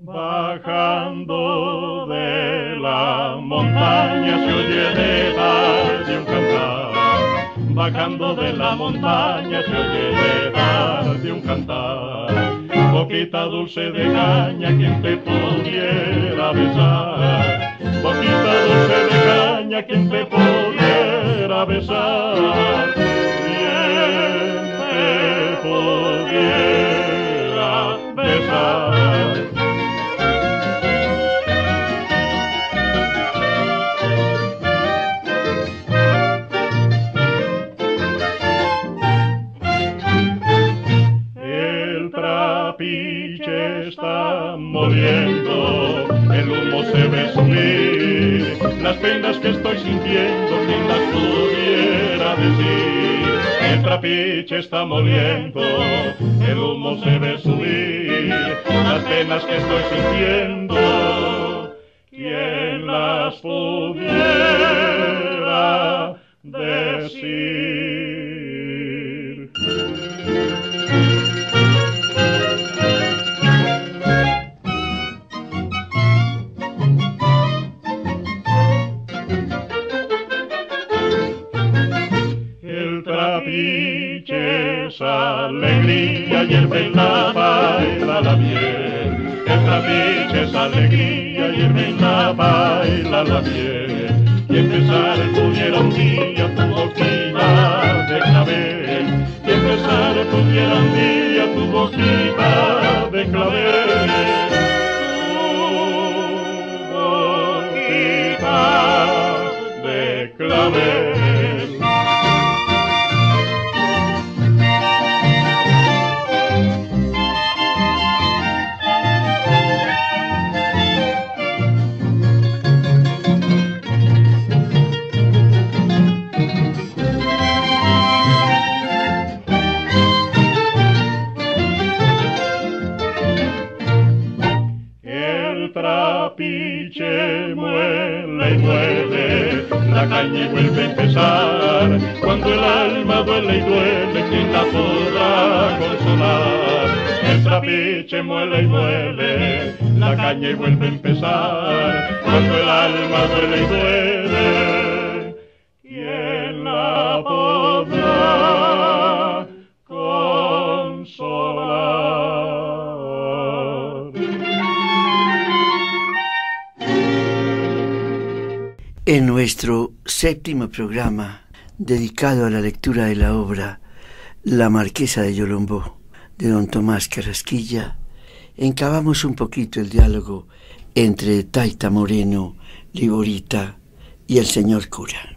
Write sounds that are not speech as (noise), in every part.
Bajando de la montaña se oye de un cantar. Bajando de la montaña se oye de un cantar boquita dulce de caña, quien te pudiera besar. Boquita dulce de caña, quien te pudiera besar. las penas que estoy sintiendo, sin las pudiera decir. El trapiche está moliendo, el humo se ve subir, las penas que estoy sintiendo. alegría y el en la baila la miel. El trapiche es alegría y el en la baila la miel. Y empezar el puñero un día programa dedicado a la lectura de la obra La Marquesa de Yolombó de don Tomás Carrasquilla, encabamos un poquito el diálogo entre Taita Moreno, Liborita y el señor cura.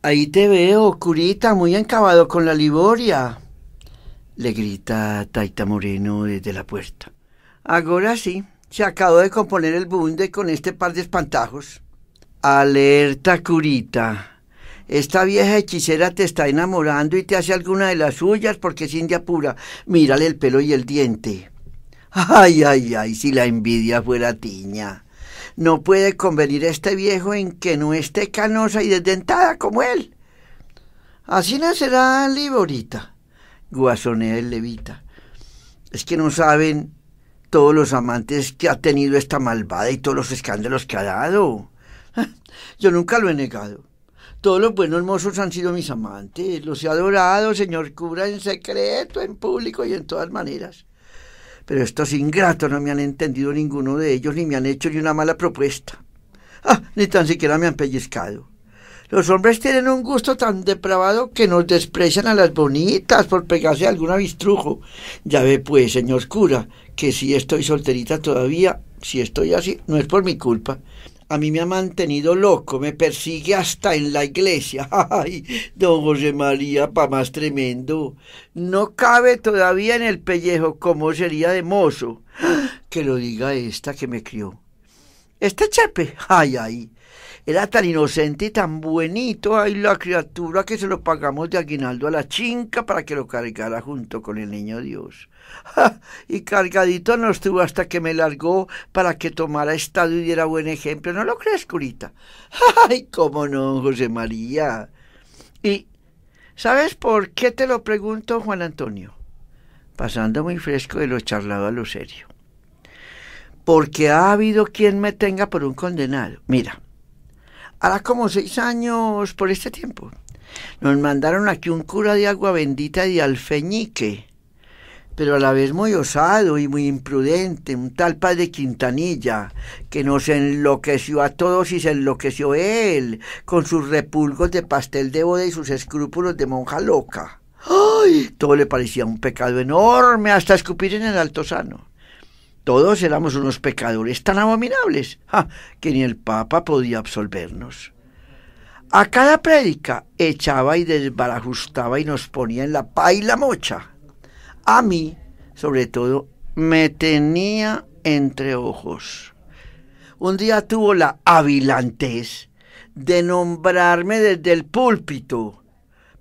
Ahí te veo, curita, muy encabado con la Liboria, le grita Taita Moreno desde la puerta. Ahora sí, se acabó de componer el bunde con este par de espantajos. Alerta, curita, esta vieja hechicera te está enamorando y te hace alguna de las suyas porque es india pura. Mírale el pelo y el diente. Ay, ay, ay, si la envidia fuera tiña. No puede convenir este viejo en que no esté canosa y desdentada como él. Así nacerá Liborita, guasonea el levita. Es que no saben todos los amantes que ha tenido esta malvada y todos los escándalos que ha dado. (laughs) Yo nunca lo he negado todos los buenos mozos han sido mis amantes, los he adorado, señor cura, en secreto, en público y en todas maneras. Pero estos ingratos no me han entendido ninguno de ellos, ni me han hecho ni una mala propuesta. Ah, ni tan siquiera me han pellizcado. Los hombres tienen un gusto tan depravado que nos desprecian a las bonitas por pegarse a algún avistrujo. Ya ve pues, señor cura, que si estoy solterita todavía, si estoy así, no es por mi culpa a mí me ha mantenido loco, me persigue hasta en la iglesia. (laughs) Ay, don José María, pa' más tremendo. No cabe todavía en el pellejo como sería de mozo. (gasps) Que lo diga esta que me crió. Este chape, ay, ay, era tan inocente y tan buenito, ay la criatura que se lo pagamos de aguinaldo a la chinca para que lo cargara junto con el niño Dios. (laughs) y cargadito no estuvo hasta que me largó para que tomara estado y diera buen ejemplo. ¿No lo crees, curita? (laughs) Ay, cómo no, José María. Y, ¿sabes por qué te lo pregunto, Juan Antonio? Pasando muy fresco de lo charlado a lo serio. Porque ha habido quien me tenga por un condenado. Mira, hará como seis años por este tiempo. Nos mandaron aquí un cura de agua bendita de Alfeñique, pero a la vez muy osado y muy imprudente, un tal padre Quintanilla, que nos enloqueció a todos y se enloqueció él, con sus repulgos de pastel de boda y sus escrúpulos de monja loca. ¡Ay! Todo le parecía un pecado enorme, hasta escupir en el altozano. Todos éramos unos pecadores tan abominables que ni el Papa podía absolvernos. A cada prédica echaba y desbarajustaba y nos ponía en la y la mocha. A mí, sobre todo, me tenía entre ojos. Un día tuvo la avilantez de nombrarme desde el púlpito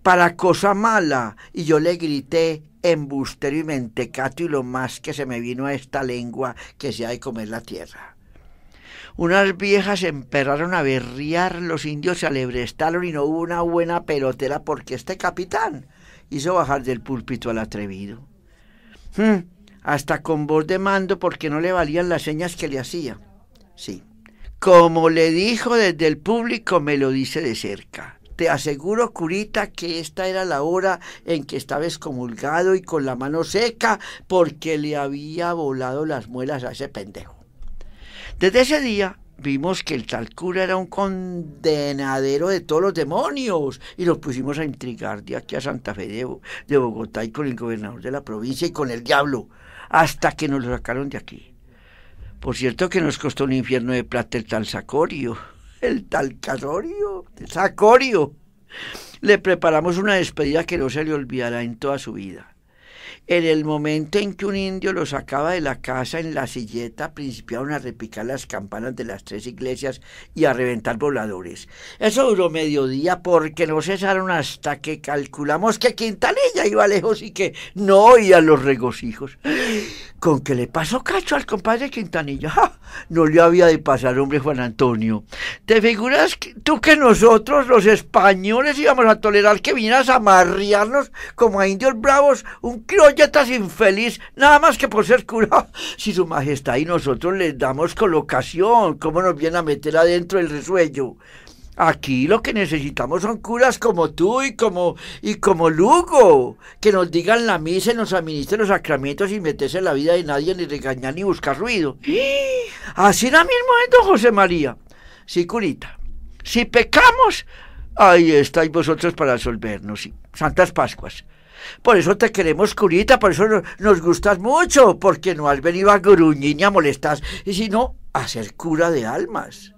para cosa mala y yo le grité embustero y mentecato y lo más que se me vino a esta lengua que se ha de comer la tierra. Unas viejas emperraron a berriar, los indios se alebrestaron y no hubo una buena pelotera porque este capitán hizo bajar del púlpito al atrevido. Hmm, hasta con voz de mando porque no le valían las señas que le hacía. Sí, como le dijo desde el público, me lo dice de cerca. Te aseguro, curita, que esta era la hora en que estaba excomulgado y con la mano seca porque le había volado las muelas a ese pendejo. Desde ese día vimos que el tal cura era un condenadero de todos los demonios y nos pusimos a intrigar de aquí a Santa Fe de, de Bogotá y con el gobernador de la provincia y con el diablo hasta que nos lo sacaron de aquí. Por cierto que nos costó un infierno de plata el tal Sacorio el tal Casorio, Sacorio. Le preparamos una despedida que no se le olvidará en toda su vida. En el momento en que un indio lo sacaba de la casa en la silleta, principiaron a repicar las campanas de las tres iglesias y a reventar voladores. Eso duró mediodía porque no cesaron hasta que calculamos que Quintanilla iba lejos y que no oía los regocijos con que le pasó cacho al compadre Quintanilla. No le había de pasar, hombre, Juan Antonio. ¿Te figuras tú que nosotros, los españoles, íbamos a tolerar que vinieras a amarriarnos como a indios bravos un cloyetas infeliz, nada más que por ser cura? Si su majestad y nosotros les damos colocación, ¿cómo nos viene a meter adentro el resuello? Aquí lo que necesitamos son curas como tú y como, y como Lugo, que nos digan la misa, y nos administren los sacramentos y meterse en la vida de nadie, ni regañar ni buscar ruido. (gasps) Así la mismo es ¿eh, don José María. Sí, curita. Si pecamos, ahí estáis vosotros para absolvernos. Santas Pascuas. Por eso te queremos, curita, por eso nos gustas mucho, porque no has venido a gruñir ni a molestar, y sino a ser cura de almas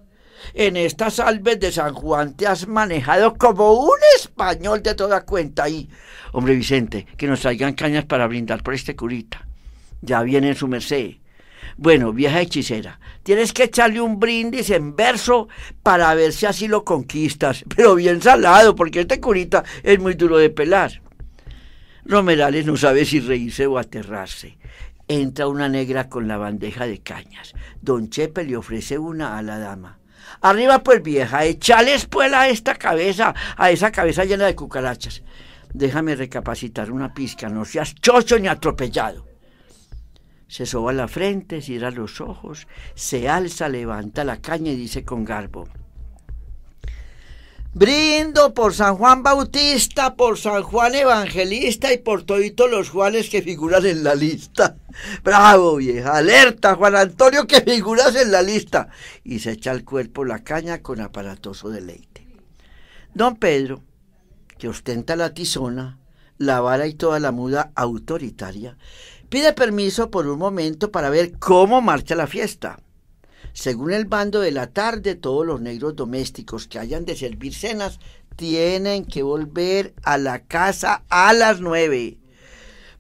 en estas albes de San Juan te has manejado como un español de toda cuenta. Y, hombre Vicente, que nos traigan cañas para brindar por este curita. Ya viene en su merced. Bueno, vieja hechicera, tienes que echarle un brindis en verso para ver si así lo conquistas, (laughs) pero bien salado, porque este curita es muy duro de pelar. Romerales no sabe si reírse o aterrarse. Entra una negra con la bandeja de cañas. Don Chepe le ofrece una a la dama. Arriba pues vieja, echale espuela a esta cabeza, a esa cabeza llena de cucarachas. Déjame recapacitar una pizca, no seas chocho ni atropellado. Se soba la frente, cierra los ojos, se alza, levanta la caña y dice con garbo. Brindo por San Juan Bautista, por San Juan Evangelista y por toditos los Juanes que figuran en la lista. (laughs) Bravo, vieja. Alerta, Juan Antonio, que figuras en la lista. Y se echa al cuerpo la caña con aparatoso deleite. Don Pedro, que ostenta la tizona, la vara y toda la muda autoritaria, pide permiso por un momento para ver cómo marcha la fiesta. Según el bando de la tarde, todos los negros domésticos que hayan de servir cenas tienen que volver a la casa a las 9.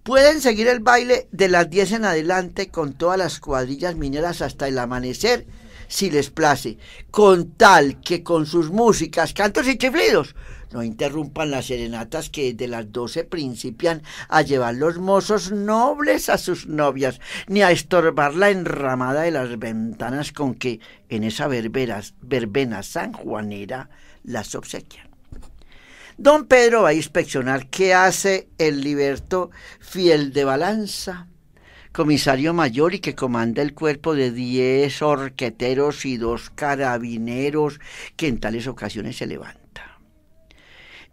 Pueden seguir el baile de las 10 en adelante con todas las cuadrillas mineras hasta el amanecer, si les place, con tal que con sus músicas, cantos y chiflidos no interrumpan las serenatas que de las doce principian a llevar los mozos nobles a sus novias, ni a estorbar la enramada de las ventanas con que en esa verbena sanjuanera las obsequian. Don Pedro va a inspeccionar qué hace el liberto fiel de balanza, comisario mayor y que comanda el cuerpo de diez orqueteros y dos carabineros que en tales ocasiones se levantan.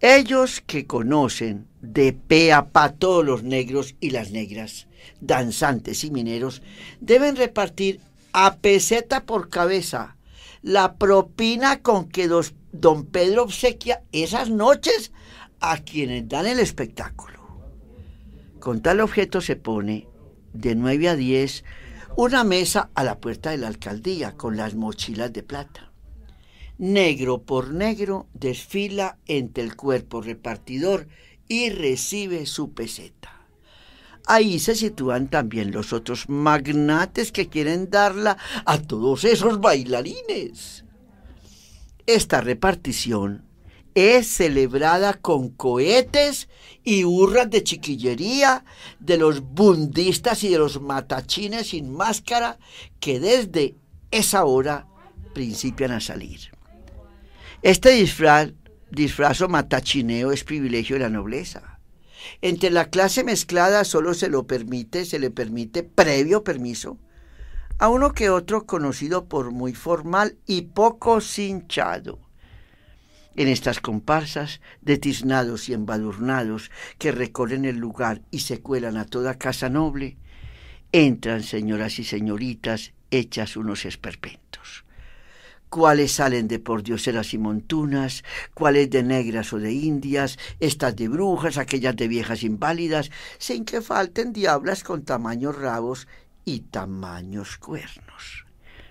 Ellos que conocen de pea a pa todos los negros y las negras, danzantes y mineros, deben repartir a peseta por cabeza la propina con que don Pedro obsequia esas noches a quienes dan el espectáculo. Con tal objeto se pone de 9 a 10 una mesa a la puerta de la alcaldía con las mochilas de plata negro por negro, desfila entre el cuerpo repartidor y recibe su peseta. Ahí se sitúan también los otros magnates que quieren darla a todos esos bailarines. Esta repartición es celebrada con cohetes y hurras de chiquillería de los bundistas y de los matachines sin máscara que desde esa hora principian a salir. Este disfrazo matachineo es privilegio de la nobleza. Entre la clase mezclada solo se lo permite, se le permite previo permiso a uno que otro conocido por muy formal y poco cinchado. En estas comparsas, de tiznados y embadurnados que recorren el lugar y se cuelan a toda casa noble, entran señoras y señoritas hechas unos esperpentos cuáles salen de pordioseras y montunas, cuáles de negras o de indias, estas de brujas, aquellas de viejas inválidas, sin que falten diablas con tamaños rabos y tamaños cuernos.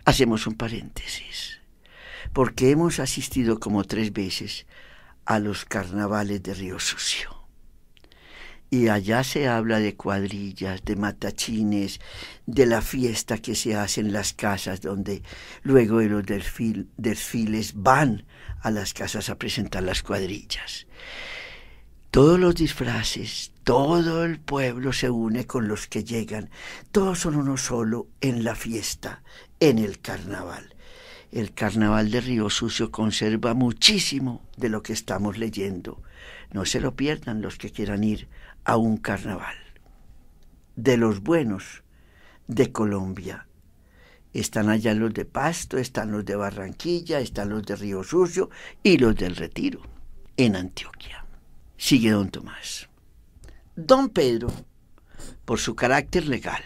Hacemos un paréntesis, porque hemos asistido como tres veces a los carnavales de Río Sucio y allá se habla de cuadrillas, de matachines, de la fiesta que se hace en las casas, donde luego de los desfiles van a las casas a presentar las cuadrillas. Todos los disfraces, todo el pueblo se une con los que llegan, todos son uno solo en la fiesta, en el carnaval. El carnaval de Río Sucio conserva muchísimo de lo que estamos leyendo. No se lo pierdan los que quieran ir a un carnaval. De los buenos de Colombia. Están allá los de Pasto, están los de Barranquilla, están los de Río Sucio y los del Retiro, en Antioquia. Sigue don Tomás. Don Pedro, por su carácter legal.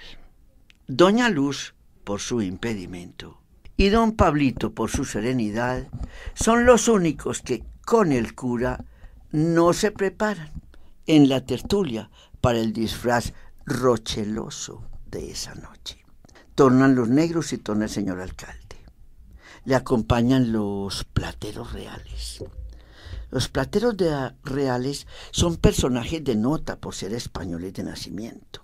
Doña Luz, por su impedimento. Y don Pablito, por su serenidad, son los únicos que, con el cura, no se preparan en la tertulia para el disfraz rocheloso de esa noche. Tornan los negros y torna el señor alcalde. Le acompañan los plateros reales. Los plateros reales son personajes de nota por ser españoles de nacimiento.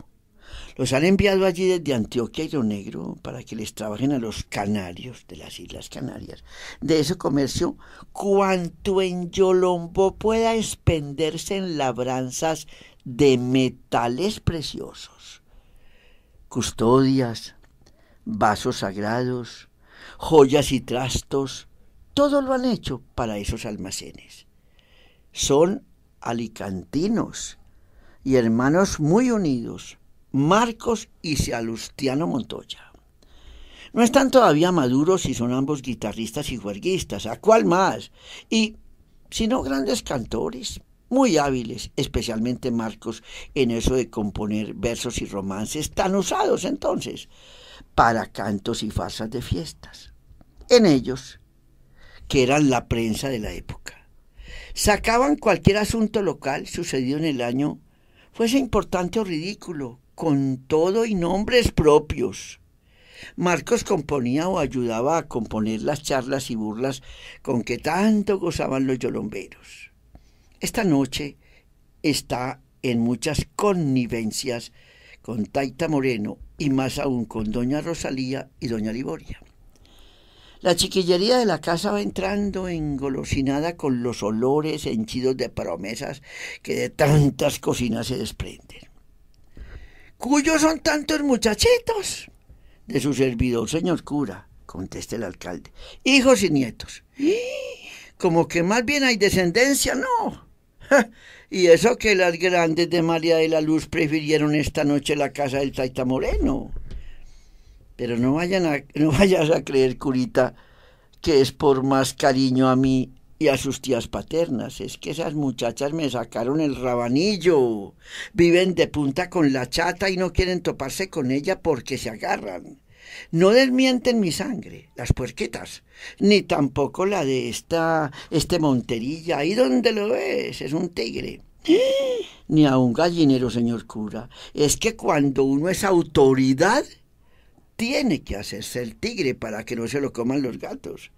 Los han enviado allí desde Antioquia y Ronegro Negro para que les trabajen a los canarios de las Islas Canarias. De ese comercio, cuanto en Yolombo pueda expenderse en labranzas de metales preciosos, custodias, vasos sagrados, joyas y trastos, todo lo han hecho para esos almacenes. Son alicantinos y hermanos muy unidos Marcos y Salustiano Montoya. No están todavía maduros y son ambos guitarristas y juerguistas, ¿a cuál más? Y si no, grandes cantores, muy hábiles, especialmente Marcos, en eso de componer versos y romances tan usados entonces, para cantos y farsas de fiestas. En ellos, que eran la prensa de la época, sacaban cualquier asunto local sucedido en el año, fuese importante o ridículo, con todo y nombres propios. Marcos componía o ayudaba a componer las charlas y burlas con que tanto gozaban los yolomberos. Esta noche está en muchas connivencias con Taita Moreno y más aún con Doña Rosalía y Doña Liboria. La chiquillería de la casa va entrando engolosinada con los olores henchidos de promesas que de tantas cocinas se desprenden cuyos son tantos muchachitos? De su servidor, señor cura, contesta el alcalde. Hijos y nietos. ¡Y! Como que más bien hay descendencia, no. (laughs) y eso que las grandes de María de la Luz prefirieron esta noche la casa del Taita Moreno. Pero no, vayan a, no vayas a creer, curita, que es por más cariño a mí y a sus tías paternas. Es que esas muchachas me sacaron el rabanillo. Viven de punta con la chata y no quieren toparse con ella porque se agarran. No desmienten mi sangre, las puerquetas, ni tampoco la de esta, este Monterilla. Ahí donde lo ves, es un tigre. (gasps) Ni a un gallinero, señor cura. Es que cuando uno es autoridad, tiene que hacerse el tigre para que no se lo coman los gatos.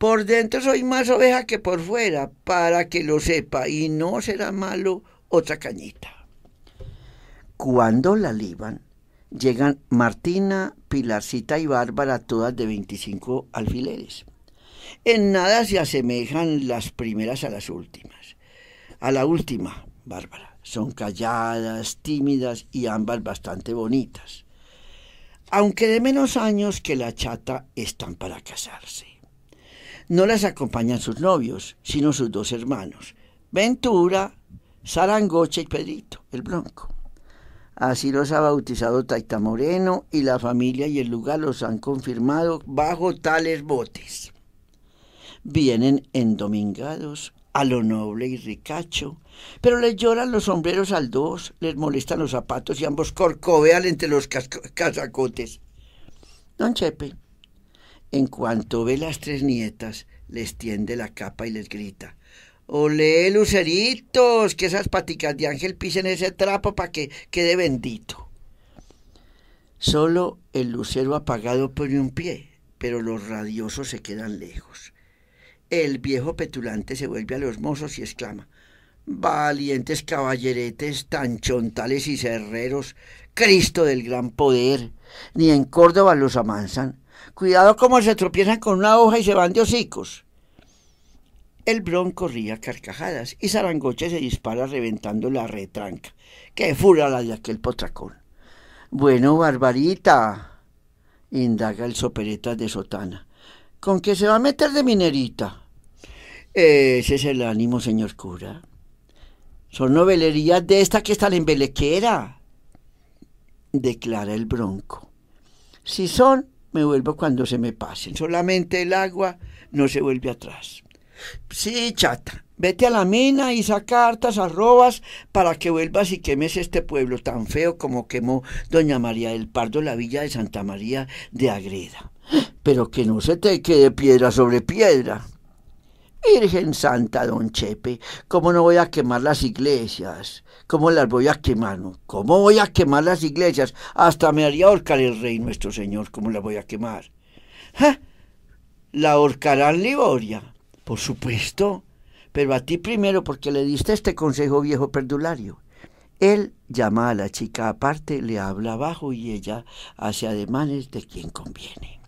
Por dentro soy más oveja que por fuera, para que lo sepa, y no será malo otra cañita. Cuando la liban, llegan Martina, Pilarcita y Bárbara, todas de 25 alfileres. En nada se asemejan las primeras a las últimas. A la última, Bárbara. Son calladas, tímidas y ambas bastante bonitas. Aunque de menos años que la chata están para casarse. No las acompañan sus novios, sino sus dos hermanos, Ventura, Sarangocha y Pedrito, el blanco. Así los ha bautizado Taita Moreno y la familia y el lugar los han confirmado bajo tales botes. Vienen endomingados a lo noble y ricacho, pero les lloran los sombreros al dos, les molestan los zapatos y ambos corcovean entre los casacotes. Don Chepe, en cuanto ve las tres nietas, les tiende la capa y les grita. Olé, luceritos, que esas paticas de ángel pisen ese trapo para que quede bendito. Solo el lucero apagado pone un pie, pero los radiosos se quedan lejos. El viejo petulante se vuelve a los mozos y exclama, Valientes caballeretes, tan chontales y cerreros, Cristo del gran poder, ni en Córdoba los amansan, Cuidado como se tropiezan con una hoja y se van de hocicos. El bronco ría carcajadas y Zarangoche se dispara reventando la retranca. ¡Qué fura la de aquel potracón! Bueno, Barbarita, indaga el sopereta de sotana. ¿Con qué se va a meter de minerita? Ese es el ánimo, señor cura. Son novelerías de esta que está en embelequera, declara el bronco. Si son me vuelvo cuando se me pasen. Solamente el agua no se vuelve atrás. Sí, chata, vete a la mina y saca hartas arrobas para que vuelvas y quemes este pueblo tan feo como quemó doña María del Pardo la villa de Santa María de Agreda. Pero que no se te quede piedra sobre piedra. Virgen Santa, don Chepe, ¿cómo no voy a quemar las iglesias? ¿Cómo las voy a quemar? ¿Cómo voy a quemar las iglesias? Hasta me haría ahorcar el rey nuestro Señor, ¿cómo las voy a quemar? ¿Ah? ¿La ahorcarán Liboria? Por supuesto, pero a ti primero porque le diste este consejo viejo perdulario. Él llama a la chica aparte, le habla abajo y ella hace ademanes de quien conviene.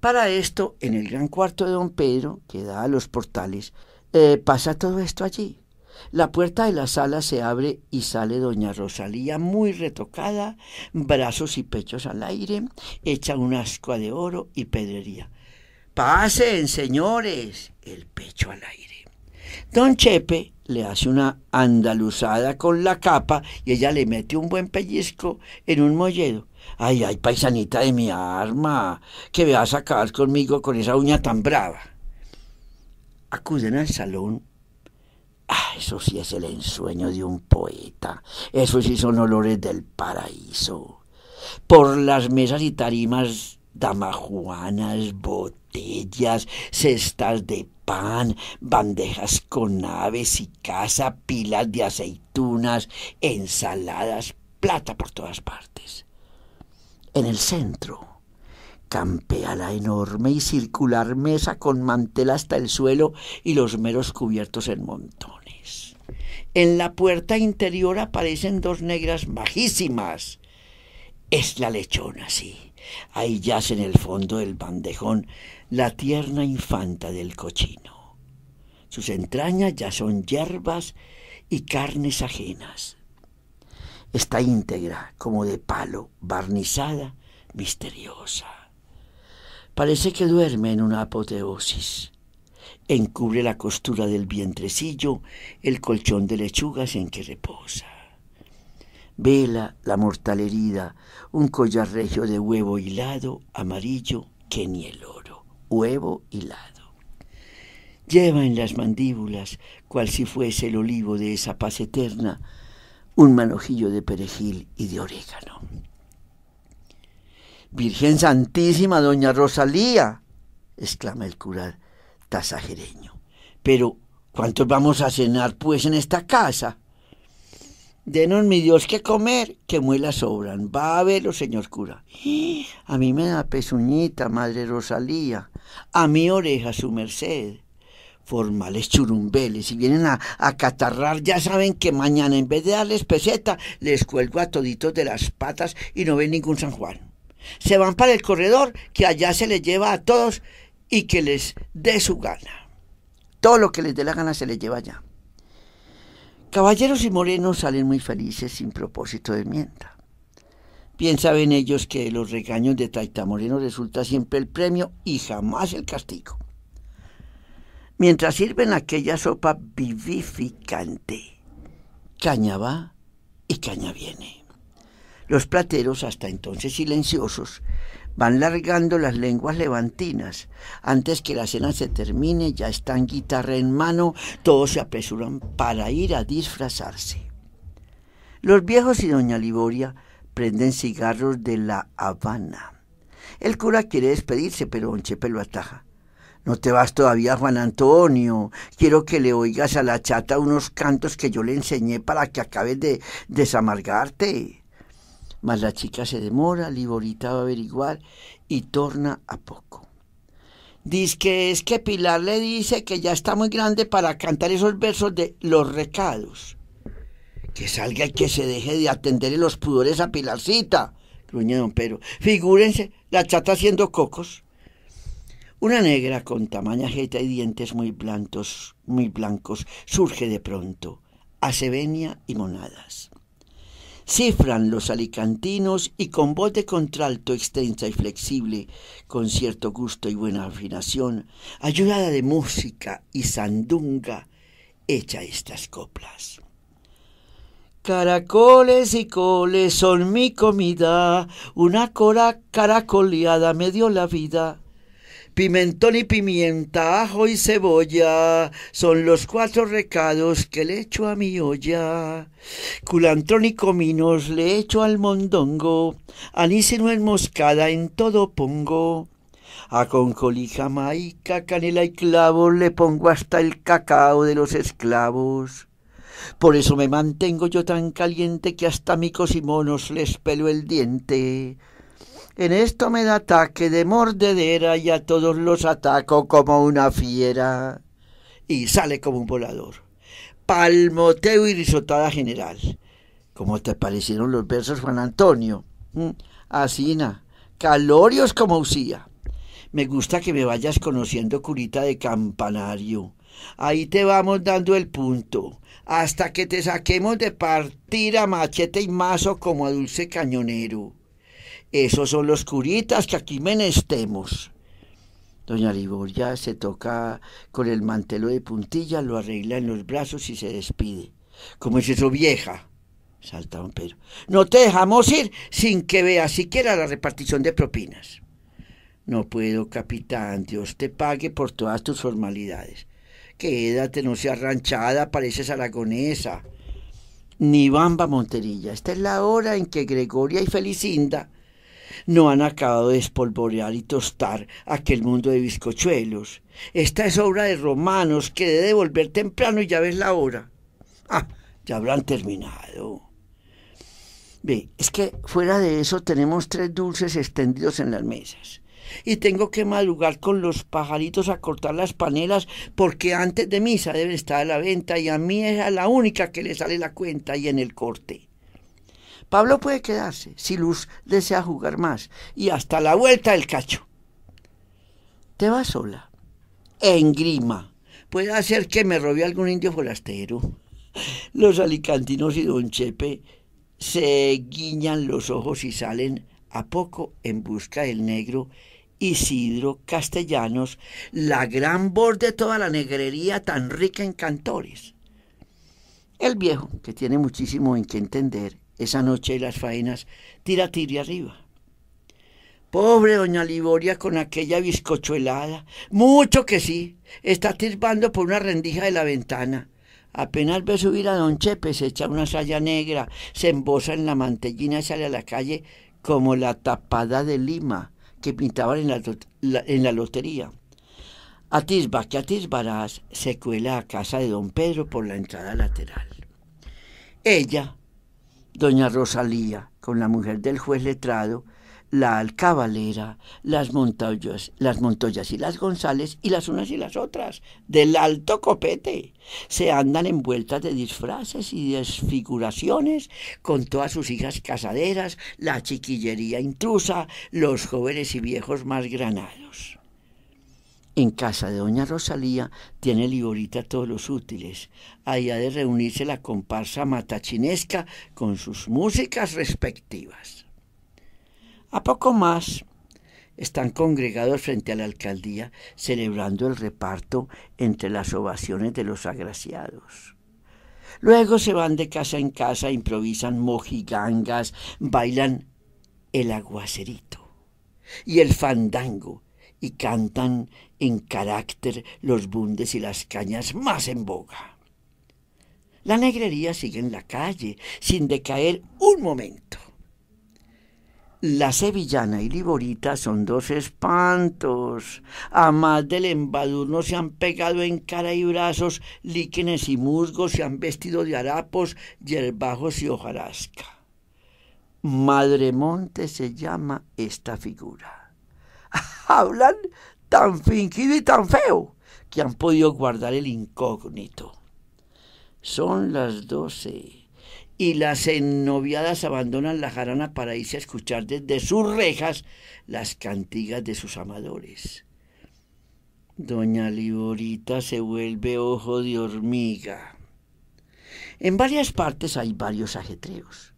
Para esto, en el gran cuarto de don Pedro, que da a los portales, eh, pasa todo esto allí. La puerta de la sala se abre y sale doña Rosalía muy retocada, brazos y pechos al aire, hecha un ascua de oro y pedrería. Pasen, señores, el pecho al aire. Don Chepe le hace una andaluzada con la capa y ella le mete un buen pellizco en un molledo ay, ay, paisanita de mi arma, que me vas a acabar conmigo con esa uña tan brava. Acuden al salón. Ah, eso sí es el ensueño de un poeta. Eso sí son olores del paraíso. Por las mesas y tarimas, damajuanas, botellas, cestas de pan, bandejas con aves y caza, pilas de aceitunas, ensaladas, plata por todas partes. En el centro campea la enorme y circular mesa con mantel hasta el suelo y los meros cubiertos en montones. En la puerta interior aparecen dos negras majísimas. Es la lechona, sí. Ahí yace en el fondo del bandejón la tierna infanta del cochino. Sus entrañas ya son hierbas y carnes ajenas está íntegra, como de palo, barnizada, misteriosa. Parece que duerme en una apoteosis. Encubre la costura del vientrecillo el colchón de lechugas en que reposa. Vela la mortal herida, un collar regio de huevo hilado, amarillo que ni el oro, huevo hilado. Lleva en las mandíbulas, cual si fuese el olivo de esa paz eterna, un manojillo de perejil y de orégano. Virgen Santísima, doña Rosalía, exclama el cura tasajereño. Pero, ¿cuántos vamos a cenar pues en esta casa? Denos mi Dios que comer, que muela sobran. Va a verlo, señor cura. (gasps) A mí me da pezuñita, madre Rosalía. A mi oreja, su merced formales churumbeles y vienen a, catarrar, ya saben que mañana en vez de darles peseta, les cuelgo a toditos de las patas y no ven ningún San Juan. Se van para el corredor que allá se les lleva a todos y que les dé su gana. Todo lo que les dé la gana se les lleva allá. Caballeros y morenos salen muy felices sin propósito de enmienda. Bien saben ellos que los regaños de Taita Moreno resulta siempre el premio y jamás el castigo mientras sirven aquella sopa vivificante. Caña va y caña viene. Los plateros, hasta entonces silenciosos, van largando las lenguas levantinas. Antes que la cena se termine, ya están guitarra en mano, todos se apresuran para ir a disfrazarse. Los viejos y doña Liboria prenden cigarros de la Habana. El cura quiere despedirse, pero Don Chepe lo ataja. No te vas todavía, Juan Antonio. Quiero que le oigas a la chata unos cantos que yo le enseñé para que acabes de desamargarte. Mas la chica se demora, Liborita va a averiguar y torna a poco. Dice que es que Pilar le dice que ya está muy grande para cantar esos versos de los recados. Que salga y que se deje de atender en los pudores a Pilarcita, gruñe don Pedro. Figúrense, la chata haciendo cocos. Una negra con tamaña jeta y dientes muy, blancos, muy blancos surge de pronto, acevenia y monadas. Cifran los alicantinos y con voz de contralto extensa y flexible, con cierto gusto y buena afinación, ayudada de música y sandunga, echa estas coplas. Caracoles y coles son mi comida, una cora caracoleada me dio la vida Pimentón y pimienta, ajo y cebolla son los cuatro recados que le echo a mi olla. Culantrón y cominos le echo al mondongo, anís y nuez moscada en todo pongo. A conjolí, jamaica, canela y clavo le pongo hasta el cacao de los esclavos. Por eso me mantengo yo tan caliente que hasta micos y monos les pelo el diente. En esto me da ataque de mordedera y a todos los ataco como una fiera. Y sale como un volador. Palmoteo y risotada general. Como te parecieron los versos Juan Antonio. ¿Mm? Asina, calorios como usía. Me gusta que me vayas conociendo, curita de campanario. Ahí te vamos dando el punto, hasta que te saquemos de partir a machete y mazo como a dulce cañonero. Esos son los curitas que aquí menestemos. Doña Libor ya se toca con el mantelo de puntilla, lo arregla en los brazos y se despide. Como es eso, vieja? Salta un perro. No te dejamos ir sin que veas siquiera la repartición de propinas. No puedo, capitán. Dios te pague por todas tus formalidades. Quédate, no seas ranchada, pareces aragonesa. Ni bamba Monterilla. Esta es la hora en que Gregoria y Felicinda no han acabado de espolvorear y tostar aquel mundo de bizcochuelos. Esta es obra de romanos que debe volver temprano y ya ves la hora. Ah, ya habrán terminado. Ve, es que fuera de eso tenemos tres dulces extendidos en las mesas. Y tengo que madrugar con los pajaritos a cortar las panelas porque antes de misa deben estar a la venta y a mí es la única que le sale la cuenta y en el corte. Pablo puede quedarse si Luz desea jugar más y hasta la vuelta del cacho. Te vas sola, en grima. Puede hacer que me robe algún indio forastero. Los alicantinos y don Chepe se guiñan los ojos y salen a poco en busca del negro Isidro Castellanos, la gran voz de toda la negrería tan rica en cantores. El viejo, que tiene muchísimo en qué entender esa noche de las faenas, tira y arriba. Pobre doña Liboria con aquella bizcochuelada. Mucho que sí. Está tisbando por una rendija de la ventana. Apenas ve subir a don Chepe, se echa una saya negra, se embosa en la mantellina y sale a la calle como la tapada de Lima que pintaban en la, en la lotería. Atisba que atisbarás se cuela a casa de don Pedro por la entrada lateral. Ella, doña Rosalía, con la mujer del juez letrado, la Alcabalera, las Montoyas, las Montoyas y las González, y las unas y las otras, del alto copete. Se andan envueltas de disfraces y desfiguraciones, con todas sus hijas casaderas, la chiquillería intrusa, los jóvenes y viejos más granados. En casa de doña Rosalía tiene Liborita todos los útiles. ha de reunirse la comparsa matachinesca con sus músicas respectivas. A poco más están congregados frente a la alcaldía celebrando el reparto entre las ovaciones de los agraciados. Luego se van de casa en casa, improvisan mojigangas, bailan el aguacerito y el fandango y cantan en carácter los bundes y las cañas más en boga. La negrería sigue en la calle, sin decaer un momento. La sevillana y liborita son dos espantos. A más del embadurno se han pegado en cara y brazos, líquenes y musgos se han vestido de harapos, yerbajos y hojarasca. Madremonte se llama esta figura. (laughs) hablan tan fingido y tan feo que han podido guardar el incógnito. Son las doce y las ennoviadas abandonan la jarana para irse a escuchar desde sus rejas las cantigas de sus amadores. Doña Liborita se vuelve ojo de hormiga. En varias partes hay varios ajetreos.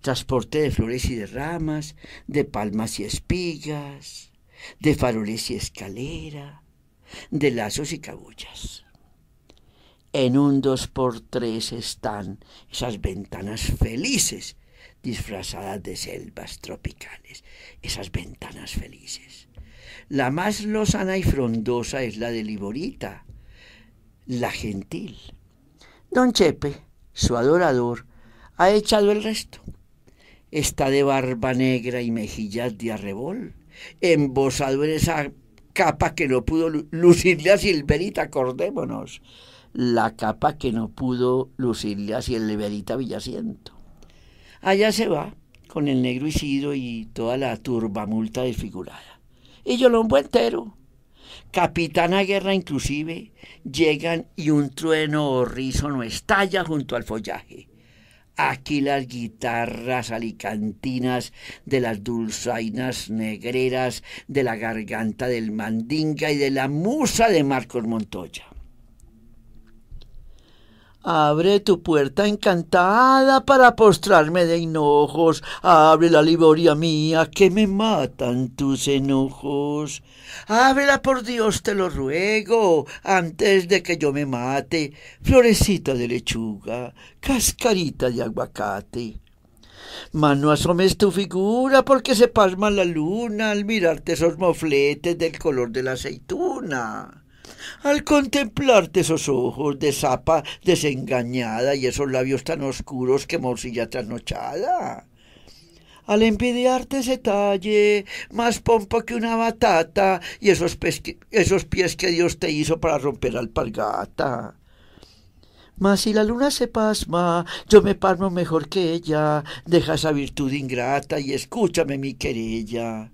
Transporte de flores y de ramas, de palmas y espigas, de faroles y escalera, de lazos y cabullas. En un dos por tres están esas ventanas felices, disfrazadas de selvas tropicales, esas ventanas felices. La más lozana y frondosa es la de Liborita, la gentil. Don Chepe, su adorador, ha echado el resto. Está de barba negra y mejillas de arrebol embosado en esa capa que no pudo lucirle a Silverita, acordémonos, la capa que no pudo lucirle a Silverita Villaciento. Allá se va con el negro Isidro y toda la turbamulta desfigurada. Y Yolombo entero, capitana guerra inclusive, llegan y un trueno o no estalla junto al follaje aquí las guitarras alicantinas de las dulzainas negreras, de la garganta del mandinga y de la musa de Marcos Montoya. Abre tu puerta encantada para postrarme de hinojos. Abre la liboria mía que me matan tus enojos. Ábrela por Dios, te lo ruego, antes de que yo me mate. Florecita de lechuga, cascarita de aguacate. Mas no asomes tu figura porque se pasma la luna al mirarte esos mofletes del color de la aceituna. Al contemplarte esos ojos de zapa desengañada y esos labios tan oscuros que morcilla trasnochada. Al envidiarte ese talle, más pompa que una batata, y esos, esos pies que Dios te hizo para romper al alpargata. Mas si la luna se pasma, yo me pasmo mejor que ella. Deja esa virtud ingrata y escúchame mi querella.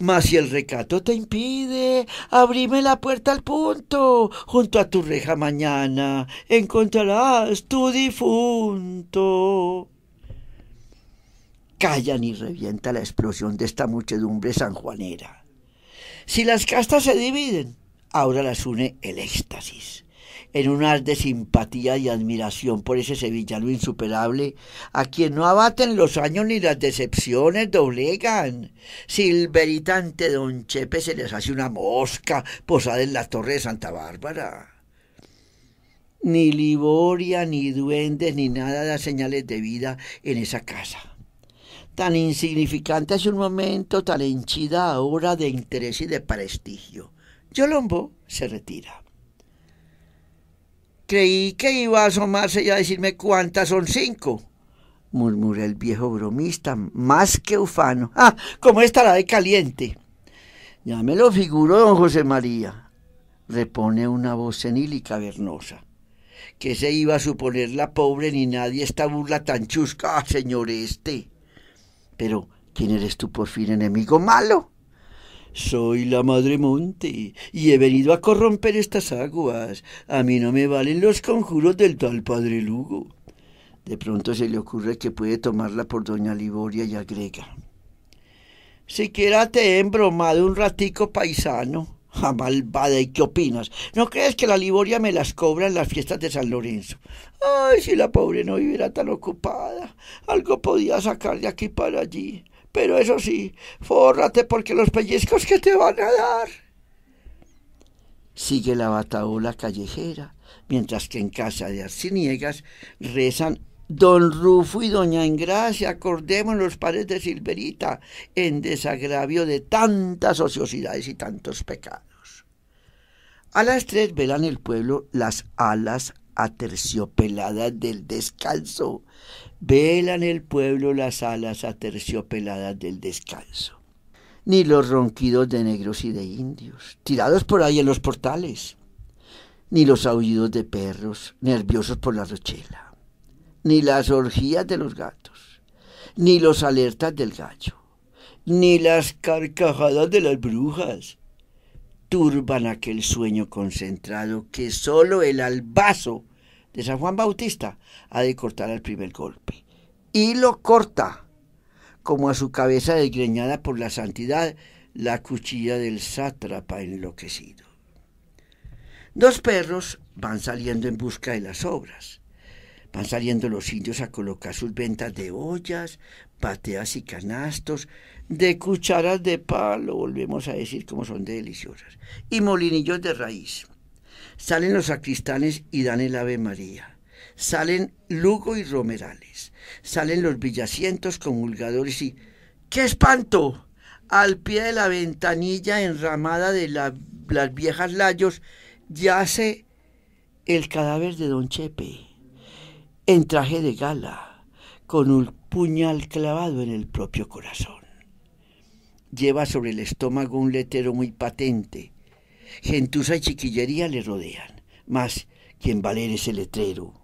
Mas si el recato te impide, abrime la puerta al punto. Junto a tu reja mañana encontrarás tu difunto. Callan y revienta la explosión de esta muchedumbre sanjuanera. Si las castas se dividen, ahora las une el éxtasis en un arte de simpatía y admiración por ese sevillano insuperable, a quien no abaten los años ni las decepciones doblegan. Silveritante don Chepe se les hace una mosca posada en la torre de Santa Bárbara. Ni Liboria, ni duendes, ni nada da señales de vida en esa casa tan insignificante hace un momento, tan henchida ahora de interés y de prestigio. Yolombo se retira. Creí que iba a asomarse y a decirme cuántas son cinco, murmuró el viejo bromista, más que ufano. Ah, ¿cómo estará de caliente? Ya me lo figuró don José María, repone una voz senil y cavernosa. Que se iba a suponer la pobre ni nadie esta burla tan chusca, ah, señor este? Pero, ¿quién eres tú por fin, enemigo malo? Soy la madre monte y he venido a corromper estas aguas. A mí no me valen los conjuros del tal padre Lugo. De pronto se le ocurre que puede tomarla por doña Liboria y agrega. Siquiera te he embromado un ratico paisano. Ah, malvada, ¿y qué opinas? ¿No crees que la Liboria me las cobra en las fiestas de San Lorenzo? Ay, si la pobre no viviera tan ocupada, algo podía sacar de aquí para allí. Pero eso sí, fórrate porque los pellizcos que te van a dar. Sigue la bataola callejera, mientras que en casa de Arciniegas rezan Don Rufo y Doña Engracia, acordemos los pares de Silverita, en desagravio de tantas ociosidades y tantos pecados. A las tres velan el pueblo las alas aterciopeladas del descalzo, velan el pueblo las alas aterciopeladas del descanso, ni los ronquidos de negros y de indios, tirados por ahí en los portales, ni los aullidos de perros, nerviosos por la rochela, ni las orgías de los gatos, ni los alertas del gallo, ni las carcajadas de las brujas, turban aquel sueño concentrado que sólo el albazo de San Juan Bautista ha de cortar al primer golpe. Y lo corta, como a su cabeza desgreñada por la santidad, la cuchilla del sátrapa enloquecido. Dos perros van saliendo en busca de las obras. Van saliendo los indios a colocar sus ventas de ollas, pateas y canastos, de cucharas de palo, volvemos a decir como son deliciosas, y molinillos de raíz. Salen los sacristanes y dan el Ave María. Salen Lugo y Romerales. Salen los villacientos, comulgadores y... ¡Qué espanto! Al pie de la ventanilla enramada de las viejas layos yace el cadáver de don Chepe, en traje de gala, con un puñal clavado en el propio corazón lleva sobre el estómago un letero muy patente gentuza y chiquillería le rodean, más quien valer ese letrero.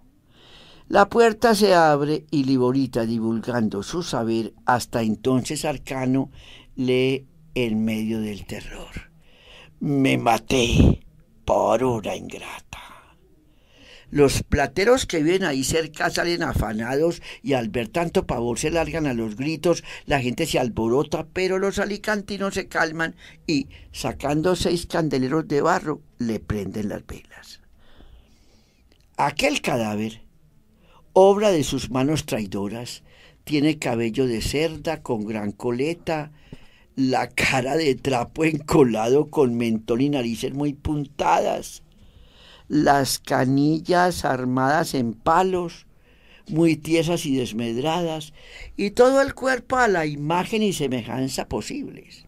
La puerta se abre y Liborita, divulgando su saber hasta entonces arcano, lee en medio del terror. Me maté por una ingrata. Los plateros que viven ahí cerca salen afanados y al ver tanto pavor se largan a los gritos, la gente se alborota, pero los alicantinos se calman y, sacando seis candeleros de barro, le prenden las velas. Aquel cadáver, obra de sus manos traidoras, tiene cabello de cerda con gran coleta, la cara de trapo (laughs) encolado con mentón y narices muy puntadas las canillas armadas en palos, muy tiesas y desmedradas, y todo el cuerpo a la imagen y semejanza posibles.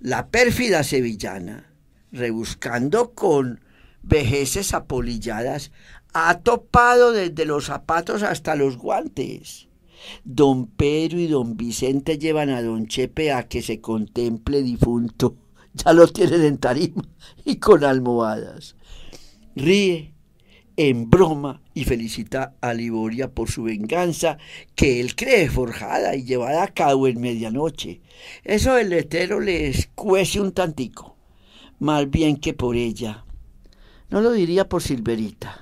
La pérfida sevillana, rebuscando con vejeces apolilladas, ha topado desde los zapatos hasta los guantes. Don Pedro y don Vicente llevan a don Chepe a que se contemple difunto. (laughs) Ya lo tienen en tarima y con almohadas ríe, en broma y felicita a Liboria por su venganza, que él cree forjada y llevada a cabo en medianoche. Eso del letero le escuece un tantico, más bien que por ella. No lo diría por Silverita.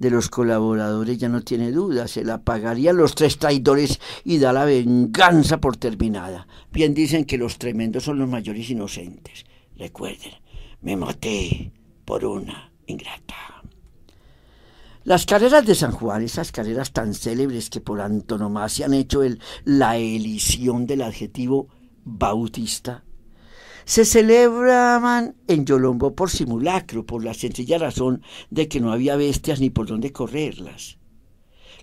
De los colaboradores ya no tiene duda, se la pagaría los tres traidores y da la venganza por terminada. Bien dicen que los tremendos son los mayores inocentes. Recuerden, me maté por una ingrata. Las carreras de San Juan, esas carreras tan célebres que por antonomasia han hecho el, la elisión del adjetivo bautista, se celebraban en Yolombo por simulacro, por la sencilla razón de que no había bestias ni por dónde correrlas.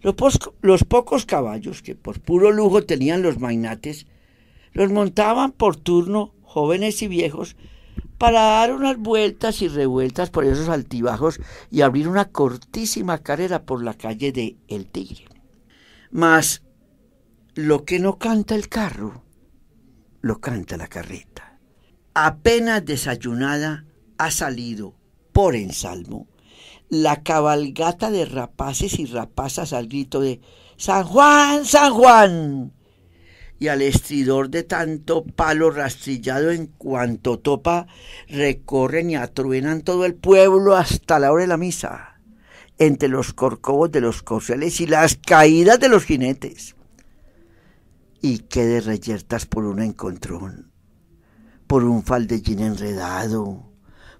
Los, los pocos caballos que por puro lujo tenían los magnates, los montaban por turno jóvenes y viejos para dar unas vueltas y revueltas por esos altibajos y abrir una cortísima carrera por la calle de El Tigre. Mas lo que no canta el carro, lo canta la carreta. Apenas desayunada ha salido por ensalmo la cabalgata de rapaces y rapazas al grito de San Juan, San Juan y al estridor de tanto palo rastrillado en cuanto topa, recorren y atruenan todo el pueblo hasta la hora de la misa, entre los corcovos de los corceles y las caídas de los jinetes. Y quede reyertas por un encontrón, por un faldellín enredado,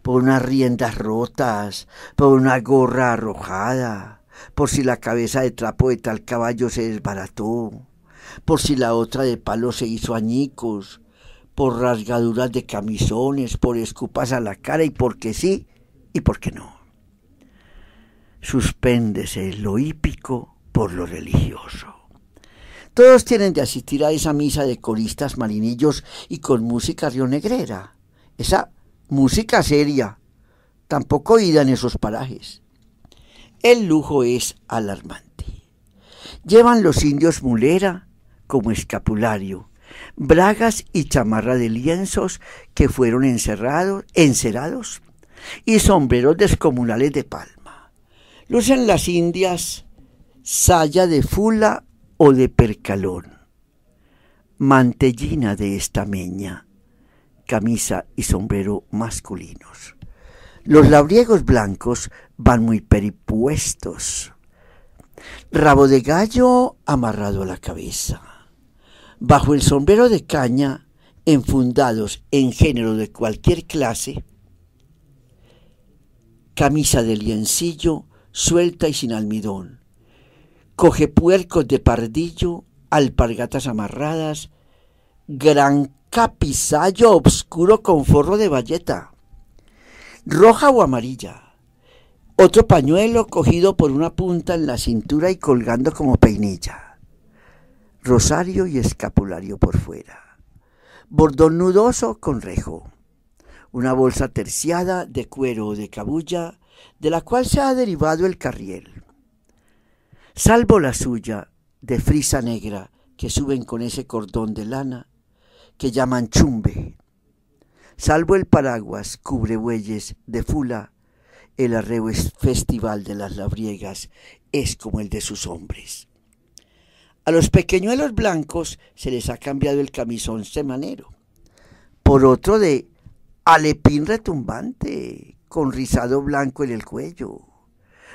por unas riendas rotas, por una gorra arrojada, por si la cabeza de trapo de tal caballo se desbarató por si la otra de palo se hizo añicos, por rasgaduras de camisones, por escupas a la cara y porque sí y por qué no. Suspéndese lo hípico por lo religioso. Todos tienen de asistir a esa misa de coristas marinillos y con música rionegrera. Esa música seria, tampoco oída en esos parajes. El lujo es alarmante. Llevan los indios mulera como escapulario, bragas y chamarra de lienzos que fueron encerrados, encerados y sombreros descomunales de palma. Lucen las indias saya de fula o de percalón, mantellina de estameña, camisa y sombrero masculinos. Los labriegos blancos van muy peripuestos. Rabo de gallo amarrado a la cabeza bajo el sombrero de caña, enfundados en género de cualquier clase, camisa de liencillo suelta y sin almidón, coge puercos de pardillo, alpargatas amarradas, gran capizallo obscuro con forro de bayeta, roja o amarilla, otro pañuelo cogido por una punta en la cintura y colgando como peinilla rosario y escapulario por fuera, bordón nudoso con rejo, una bolsa terciada de cuero o de cabulla, de la cual se ha derivado el carriel, salvo la suya de frisa negra que suben con ese cordón de lana que llaman chumbe, salvo el paraguas cubre bueyes de fula, el arreo festival de las labriegas es como el de sus hombres. A los pequeñuelos blancos se les ha cambiado el camisón semanero por otro de alepín retumbante con rizado blanco en el cuello,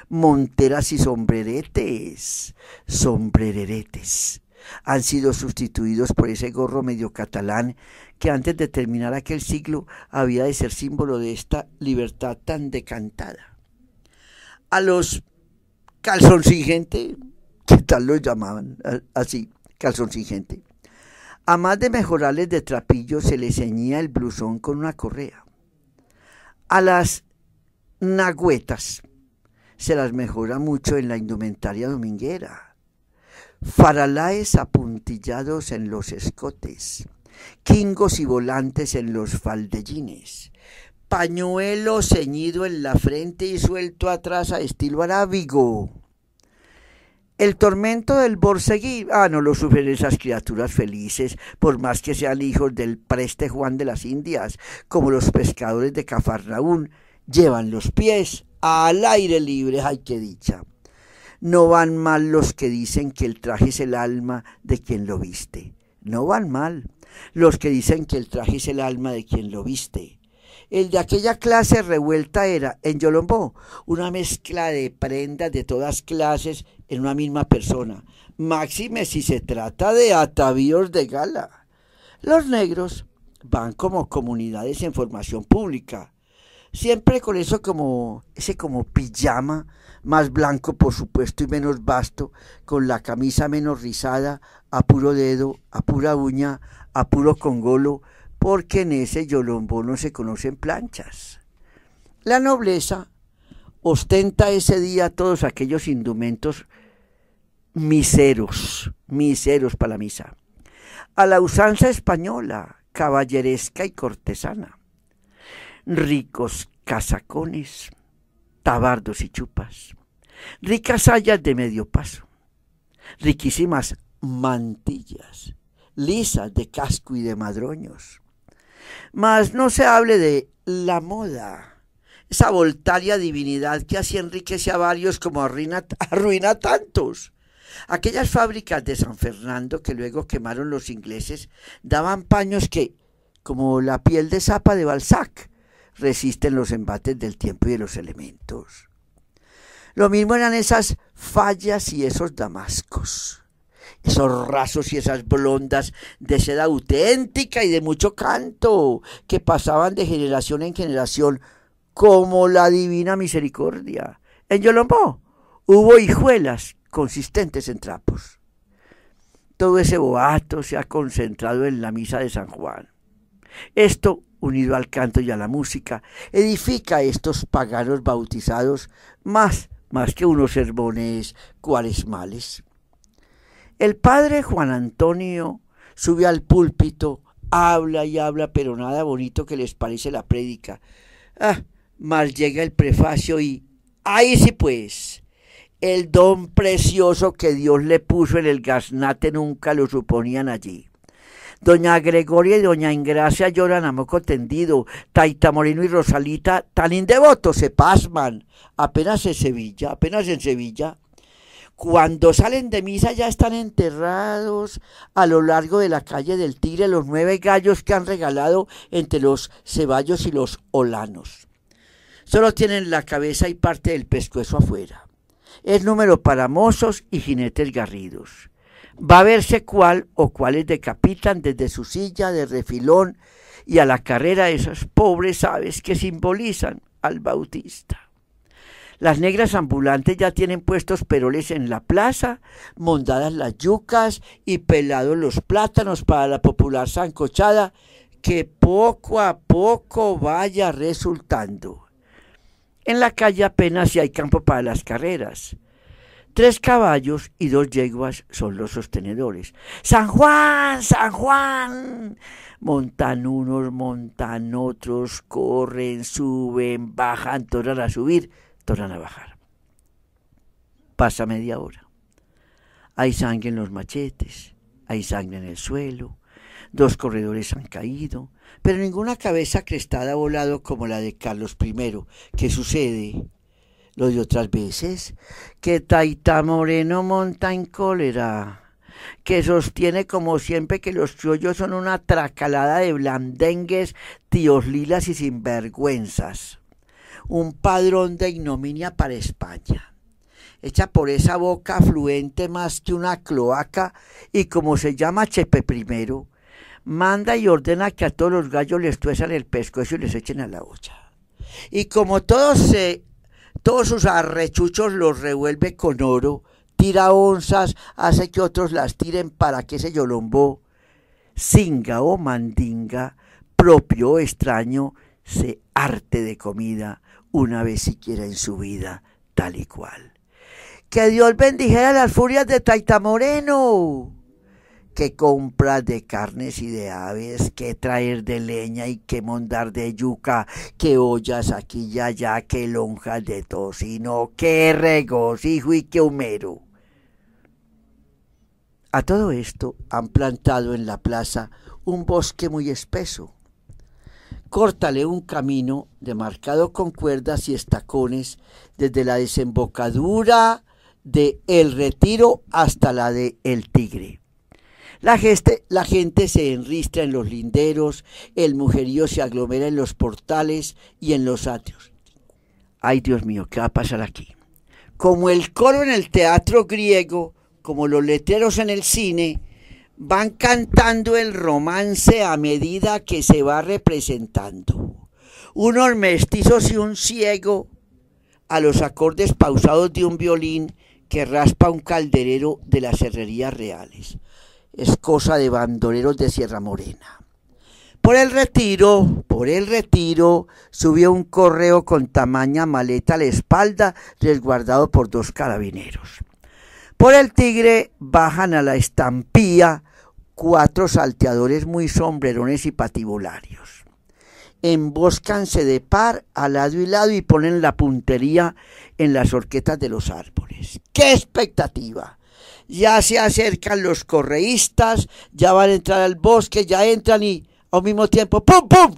monteras y sombreretes, sombreretes. Han sido sustituidos por ese gorro medio catalán que antes de terminar aquel siglo había de ser símbolo de esta libertad tan decantada. A los gente, (laughs) tal lo llamaban eh, así, calzón sin gente. A más de mejorales de trapillo, se le ceñía el blusón con una correa. A las nagüetas se las mejora mucho en la indumentaria dominguera. Faralaes apuntillados en los escotes, kingos y volantes en los faldellines, pañuelo ceñido en la frente y suelto atrás a estilo arábigo el tormento del Borseguí, ah, no lo sufren esas criaturas felices, por más que sean hijos del preste Juan de las Indias, como los pescadores de Cafarnaún, llevan los pies al aire libre, hay que dicha. No van mal los que dicen que el traje es el alma de quien lo viste. No van mal los que dicen que el traje es el alma de quien lo viste. El de aquella clase revuelta era, en Yolombó, una mezcla de prendas de todas clases en una misma persona. Máxime si se trata de atavíos de gala. Los negros van como comunidades en formación pública, siempre con eso como ese como pijama más blanco por supuesto y menos vasto, con la camisa menos rizada, a puro dedo, a pura uña, a puro congolo, porque en ese yolombo no se conocen planchas. La nobleza ostenta ese día todos aquellos indumentos miseros, miseros para la misa, a la usanza española, caballeresca y cortesana, ricos casacones, tabardos y chupas, ricas hayas de medio paso, riquísimas mantillas, lisas de casco y de madroños, mas no se hable de la moda, esa voltaria divinidad que así enriquece a varios como arruina, arruina a tantos. Aquellas fábricas de San Fernando que luego quemaron los ingleses daban paños que, como la piel de zapa de Balzac, resisten los embates del tiempo y de los elementos. Lo mismo eran esas fallas y esos damascos esos rasos y esas blondas de seda auténtica y de mucho canto que pasaban de generación en generación como la divina misericordia. En Yolombó hubo hijuelas consistentes en trapos. Todo ese boato se ha concentrado en la misa de San Juan. Esto, unido al canto y a la música, edifica a estos paganos bautizados más, más que unos sermones cuaresmales. El padre Juan Antonio sube al púlpito, habla y habla, pero nada bonito que les parece la prédica. Ah, mal llega el prefacio y ahí sí pues. El don precioso que Dios le puso en el gaznate nunca lo suponían allí. Doña Gregoria y Doña Ingracia lloran a moco tendido. Taita Moreno y Rosalita, tan indevotos, se pasman. Apenas en Sevilla, apenas en Sevilla cuando salen de misa ya están enterrados a lo largo de la calle del Tigre los nueve gallos que han regalado entre los ceballos y los holanos. Solo tienen la cabeza y parte del pescuezo afuera. Es número para mozos y jinetes garridos. Va a verse cuál o cuáles decapitan desde su silla de refilón y a la carrera de esas pobres aves que simbolizan al Bautista. Las negras ambulantes ya tienen puestos peroles en la plaza, mondadas las yucas y pelados los plátanos para la popular sancochada que poco a poco vaya resultando. En la calle apenas si hay campo para las carreras. Tres caballos y dos yeguas son los sostenedores. ¡San Juan! ¡San Juan! Montan unos, montan otros, corren, suben, bajan, tornan a subir a bajar. Pasa media hora. Hay sangre en los machetes, hay sangre en el suelo, dos corredores han caído, pero ninguna cabeza crestada ha volado como la de Carlos I. ¿Qué sucede? Lo de otras veces, que Taita Moreno monta en cólera que sostiene como siempre que los chuyos son una tracalada de blandengues, tíos lilas y sinvergüenzas un padrón de ignominia para España. Hecha por esa boca afluente más que una cloaca y como se llama Chepe I, manda y ordena que a todos los gallos les tuesan el pescuezo y les echen a la olla. Y como todos, se, todos sus arrechuchos los revuelve con oro, tira onzas, hace que otros las tiren para que se yolombo, singa o mandinga, propio o extraño, se arte de comida una vez siquiera en su vida, tal y cual. Que Dios bendijera las furias de Taitamoreno. Que compra de carnes y de aves, que traer de leña y qué mondar de yuca, que ollas aquí y allá, que lonjas de tocino, que regocijo y qué humero. A todo esto han plantado en la plaza un bosque muy espeso, Córtale un camino demarcado con cuerdas y estacones desde la desembocadura de El Retiro hasta la de El Tigre. La gente, la gente se enristra en los linderos, el mujerío se aglomera en los portales y en los atrios. Ay Dios mío, ¿qué va a pasar aquí? Como el coro en el teatro griego, como los letreros en el cine, van cantando el romance a medida que se va representando. Unos mestizos y un ciego a los acordes pausados de un violín que raspa un calderero de las herrerías reales. Es cosa de bandoleros de Sierra Morena. Por el retiro, por el retiro, subió un correo con tamaña maleta a la espalda, resguardado por dos carabineros. Por el tigre bajan a la estampía cuatro salteadores muy sombrerones y patibularios Emboscanse de par a lado y lado y ponen la puntería en las horquetas de los árboles. ¡Qué expectativa! Ya se acercan los correístas, ya van a entrar al bosque, ya entran y al mismo tiempo, ¡pum, pum!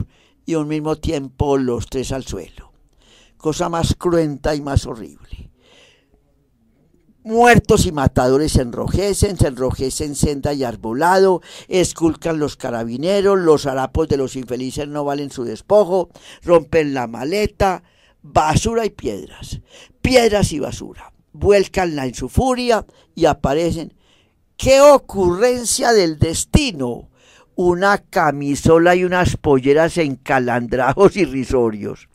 Y al un mismo tiempo los tres al suelo. Cosa más cruenta y más horrible. Muertos y matadores se enrojecen, se enrojecen senda y arbolado, esculcan los carabineros, los harapos de los infelices no valen su despojo, rompen la maleta, basura y piedras, piedras y basura, vuelcanla en su furia y aparecen. ¡Qué ocurrencia del destino! Una camisola y unas polleras en y risorios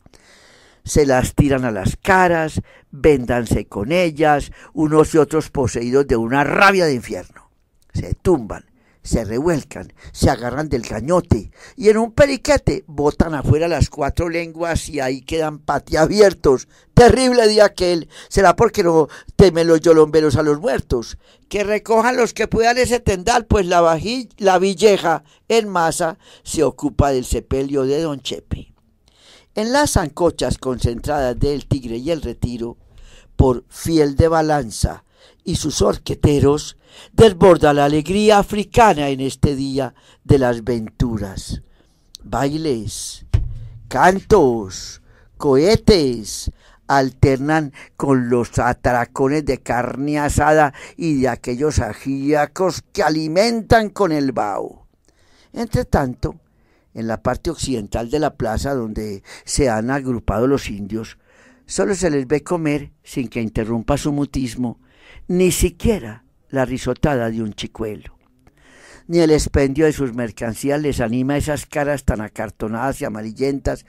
se las tiran a las caras, véndanse con ellas, unos y otros poseídos de una rabia de infierno. Se tumban, se revuelcan, se agarran del cañote y en un periquete botan afuera las cuatro lenguas y ahí quedan patiabiertos. Terrible día aquel, será porque no temen los yolomberos a los muertos. Que recojan los que puedan ese tendal, pues la, la villeja en masa se ocupa del sepelio de don Chepe. En las ancochas concentradas del Tigre y el Retiro, por Fiel de Balanza y sus orqueteros, desborda la alegría africana en este día de las venturas. Bailes, cantos, cohetes, alternan con los atracones de carne asada y de aquellos ajíacos que alimentan con el vaho. Entre tanto, en la parte occidental de la plaza donde se han agrupado los indios, solo se les ve comer sin que interrumpa su mutismo ni siquiera la risotada de un chicuelo. Ni el expendio de sus mercancías les anima esas caras tan acartonadas y amarillentas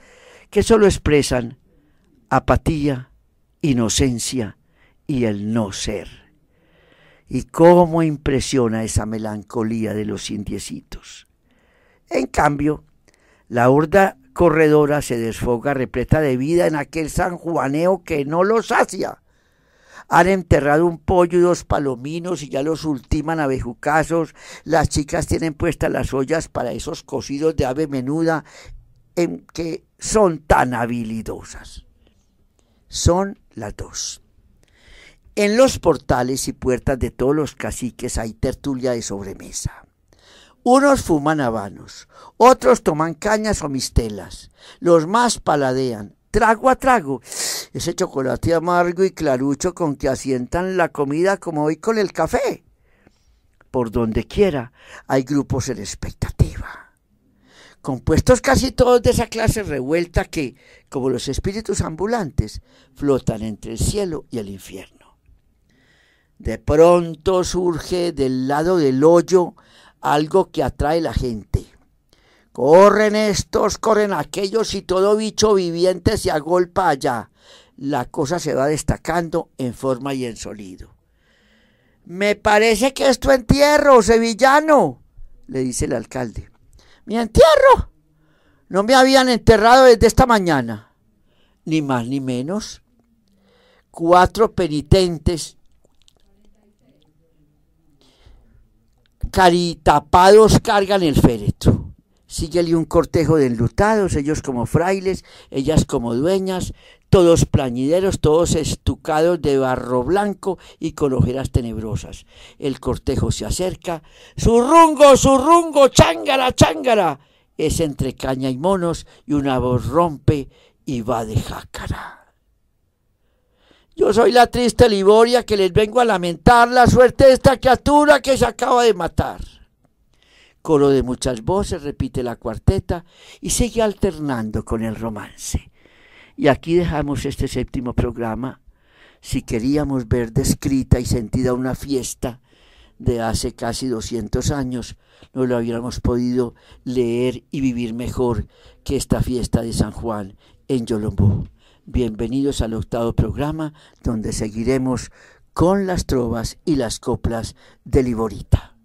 que solo expresan apatía, inocencia y el no ser. Y cómo impresiona esa melancolía de los indiecitos. En cambio, la horda corredora se desfoga repleta de vida en aquel sanjuaneo que no los sacia. Han enterrado un pollo y dos palominos y ya los ultiman a bejucazos. Las chicas tienen puestas las ollas para esos cocidos de ave menuda en que son tan habilidosas. Son las dos. En los portales y puertas de todos los caciques hay tertulia de sobremesa. Unos fuman habanos, otros toman cañas o mistelas, los más paladean, trago a trago, ese chocolate amargo y clarucho con que asientan la comida como hoy con el café. Por donde quiera hay grupos en expectativa, compuestos casi todos de esa clase revuelta que, como los espíritus ambulantes, flotan entre el cielo y el infierno. De pronto surge del lado del hoyo algo que atrae la gente. Corren estos, corren aquellos y todo bicho viviente se agolpa allá. La cosa se va destacando en forma y en sonido. Me parece que es tu entierro, sevillano, le dice el alcalde. Mi entierro. No me habían enterrado desde esta mañana. Ni más ni menos. Cuatro penitentes caritapados cargan el féretro. Síguele un cortejo de enlutados, ellos como frailes, ellas como dueñas, todos plañideros, todos estucados de barro blanco y con ojeras tenebrosas. El cortejo se acerca, su rungo, chángara, chángara. Es entre caña y monos y una voz rompe y va de jácara. Yo soy la triste Liboria que les vengo a lamentar la suerte de esta criatura que se acaba de matar. Coro de muchas voces repite la cuarteta y sigue alternando con el romance. Y aquí dejamos este séptimo programa. Si queríamos ver descrita y sentida una fiesta de hace casi 200 años, no lo hubiéramos podido leer y vivir mejor que esta fiesta de San Juan en Yolombú. Bienvenidos al octavo programa donde seguiremos con las trovas y las coplas de Liborita.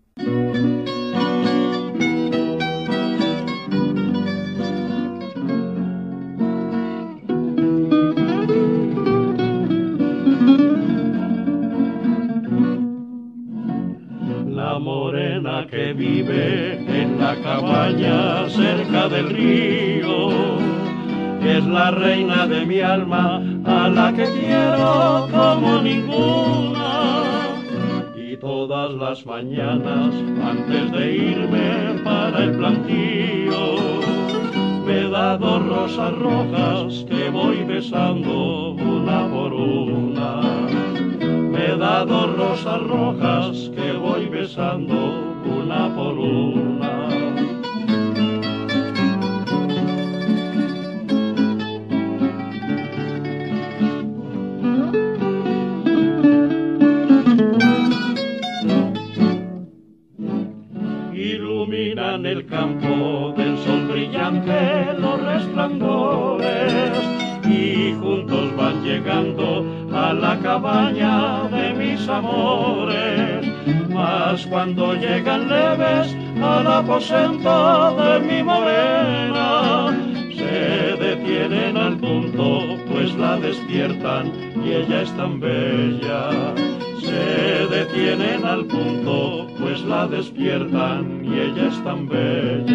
La morena que vive en la cabaña cerca del río es la reina de mi alma, a la que quiero como ninguna. Y todas las mañanas, antes de irme para el plantío, me he dado rosas rojas que voy besando una por una. Me he dado rosas rojas que voy besando una por una. cuando llegan leves al aposento de mi morena. Se detienen al punto, pues la despiertan y ella es tan bella. Se detienen al punto, pues la despiertan y ella es tan bella.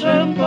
sempre